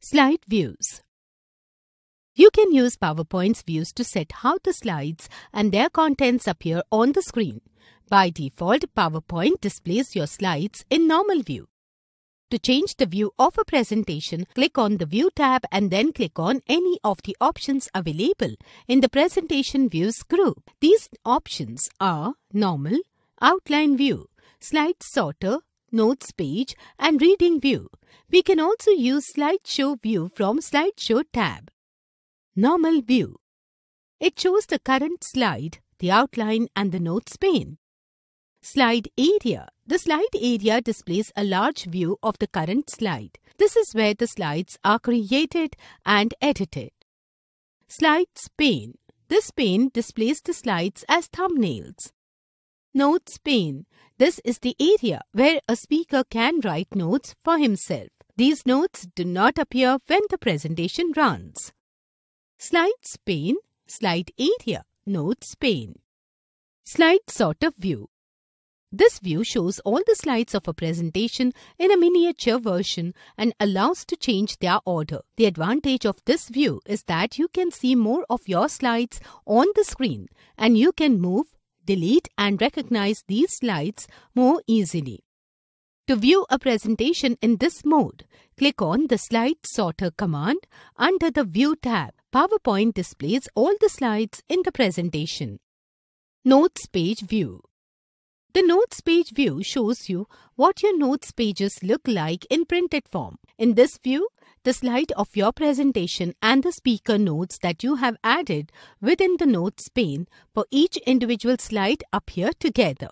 Slide views. You can use PowerPoint's views to set how the slides and their contents appear on the screen. By default, PowerPoint displays your slides in normal view. To change the view of a presentation, click on the View tab and then click on any of the options available in the Presentation Views group. These options are Normal, Outline View, Slide Sorter, notes page and reading view. We can also use slideshow view from slideshow tab. Normal view. It shows the current slide, the outline and the notes pane. Slide area. The slide area displays a large view of the current slide. This is where the slides are created and edited. Slides pane. This pane displays the slides as thumbnails. Notes pane. This is the area where a speaker can write notes for himself. These notes do not appear when the presentation runs. Slides pane, slide area, notes pane. Slide sort of view. This view shows all the slides of a presentation in a miniature version and allows to change their order. The advantage of this view is that you can see more of your slides on the screen and you can move delete and recognize these slides more easily. To view a presentation in this mode, click on the Slide Sorter command under the View tab. PowerPoint displays all the slides in the presentation. Notes page view. The notes page view shows you what your notes pages look like in printed form. In this view, the slide of your presentation and the speaker notes that you have added within the notes pane for each individual slide appear together.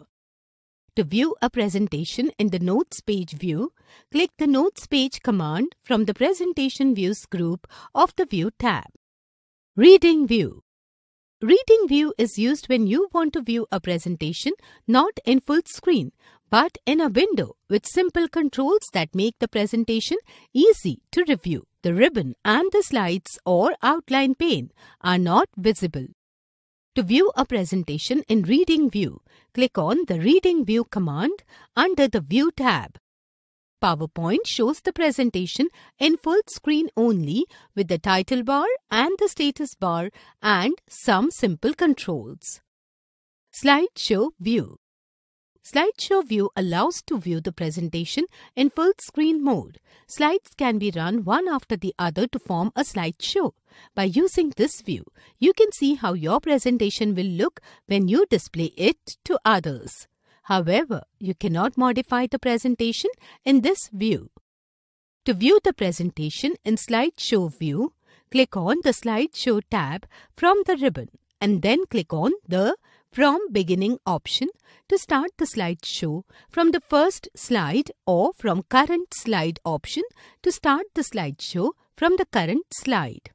To view a presentation in the Notes page view, click the Notes page command from the Presentation Views group of the View tab. Reading View Reading view is used when you want to view a presentation not in full screen but in a window with simple controls that make the presentation easy to review. The ribbon and the slides or outline pane are not visible. To view a presentation in Reading View, click on the Reading View command under the View tab. PowerPoint shows the presentation in full screen only with the title bar and the status bar and some simple controls. Slideshow view. Slideshow view allows to view the presentation in full screen mode. Slides can be run one after the other to form a slideshow. By using this view, you can see how your presentation will look when you display it to others. However, you cannot modify the presentation in this view. To view the presentation in slideshow view, click on the slideshow tab from the ribbon and then click on the from beginning option to start the slideshow from the first slide or from current slide option to start the slideshow from the current slide.